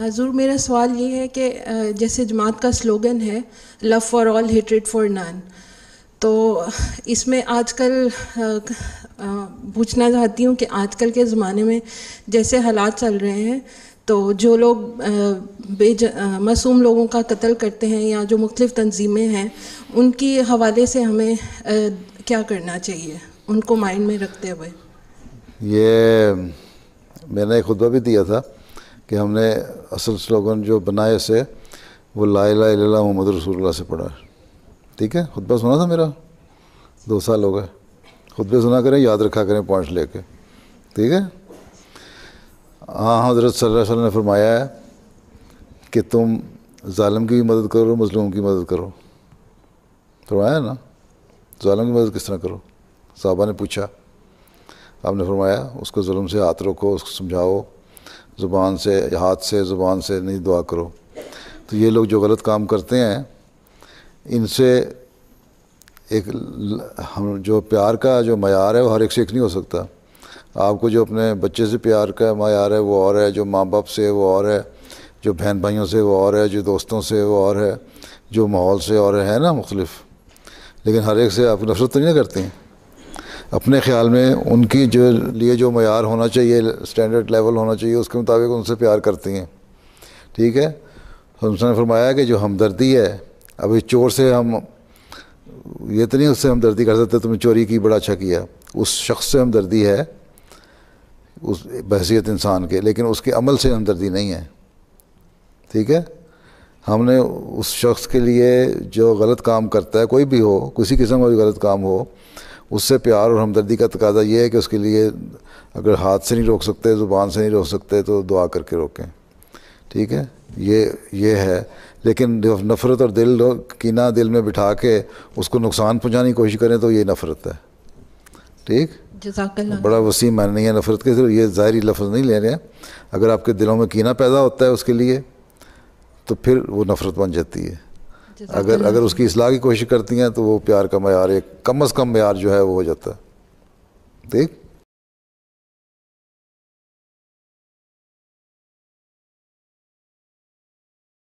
हजूर मेरा सवाल ये है कि जैसे जमात का स्लोगन है love for all hatred for none तो इसमें आजकल पूछना चाहती हूँ कि आजकल के ज़माने में जैसे हालात चल रहे हैं तो जो लोग बेज मासूम लोगों का कत्ल करते हैं या जो मुख्तफ तंजीमें हैं उनके हवाले से हमें क्या करना चाहिए उनको माइंड में रखते हुए ये मैंने खुदा भी दिया था कि हमने असल स्लोगन जो बनाए से वो ला ला मोहम्मद रसूल्ला से पढ़ा ठीक है खुतबा सुना था मेरा दो साल हो गए खुतबे सुना करें याद रखा करें पॉइंट्स लेके ठीक है हाँ हजरत सल्लल्लाहु ने फरमाया है कि तुम ालम की भी मदद करो मजलूम की मदद करो फरमाया ना ालम की मदद किस तरह करो साहबा ने पूछा आपने फरमाया उसको जुल्म से हाथ रोको उसको समझाओ ज़ुबान से हाथ से ज़ुबान से नहीं दुआ करो तो ये लोग जो गलत काम करते हैं इनसे एक हम जो प्यार का जो मैार है वो हर एक से एक नहीं हो सकता आपको जो अपने बच्चे से प्यार का मैार है वो और है जो माँ बाप से वो और है जो बहन भाइयों से वो और है जो दोस्तों से वो और है जो माहौल से और है ना मुख्तलफ लेकिन हर एक से आप नफरत तो नहीं करते हैं अपने ख्याल में उनकी जो लिए जो मैार होना चाहिए स्टैंडर्ड लेवल होना चाहिए उसके मुताबिक उनसे प्यार करती हैं ठीक है उसने फरमाया कि जो हमदर्दी है अभी चोर से हम ये तो नहीं उससे हमदर्दी कर सकते तुमने चोरी की बड़ा अच्छा किया उस शख्स से हमदर्दी है उस बहसीत इंसान के लेकिन उसके अमल से हमदर्दी नहीं है ठीक है हमने उस शख्स के लिए जो गलत काम करता है कोई भी हो किसी किस्म का भी गलत काम हो उससे प्यार और हमदर्दी का तकाजा ये है कि उसके लिए अगर हाथ से नहीं रोक सकते ज़ुबान से नहीं रोक सकते तो दुआ करके रोकें ठीक है ये ये है लेकिन नफ़रत और दिल कीना दिल में बिठा के उसको नुकसान पहुँचाने की कोशिश करें तो ये नफ़रत है ठीक बड़ा वसी मान नहीं है नफ़रत के सिर्फ ये ज़ाहरी लफ्ज़ नहीं ले रहे हैं अगर आपके दिलों में कीना पैदा होता है उसके लिए तो फिर वो नफ़रत बन जाती है तो अगर अगर उसकी असलाह की कोशिश करती हैं तो वो प्यार का मैार एक कम अज़ कम मैार जो है वो हो जाता है देख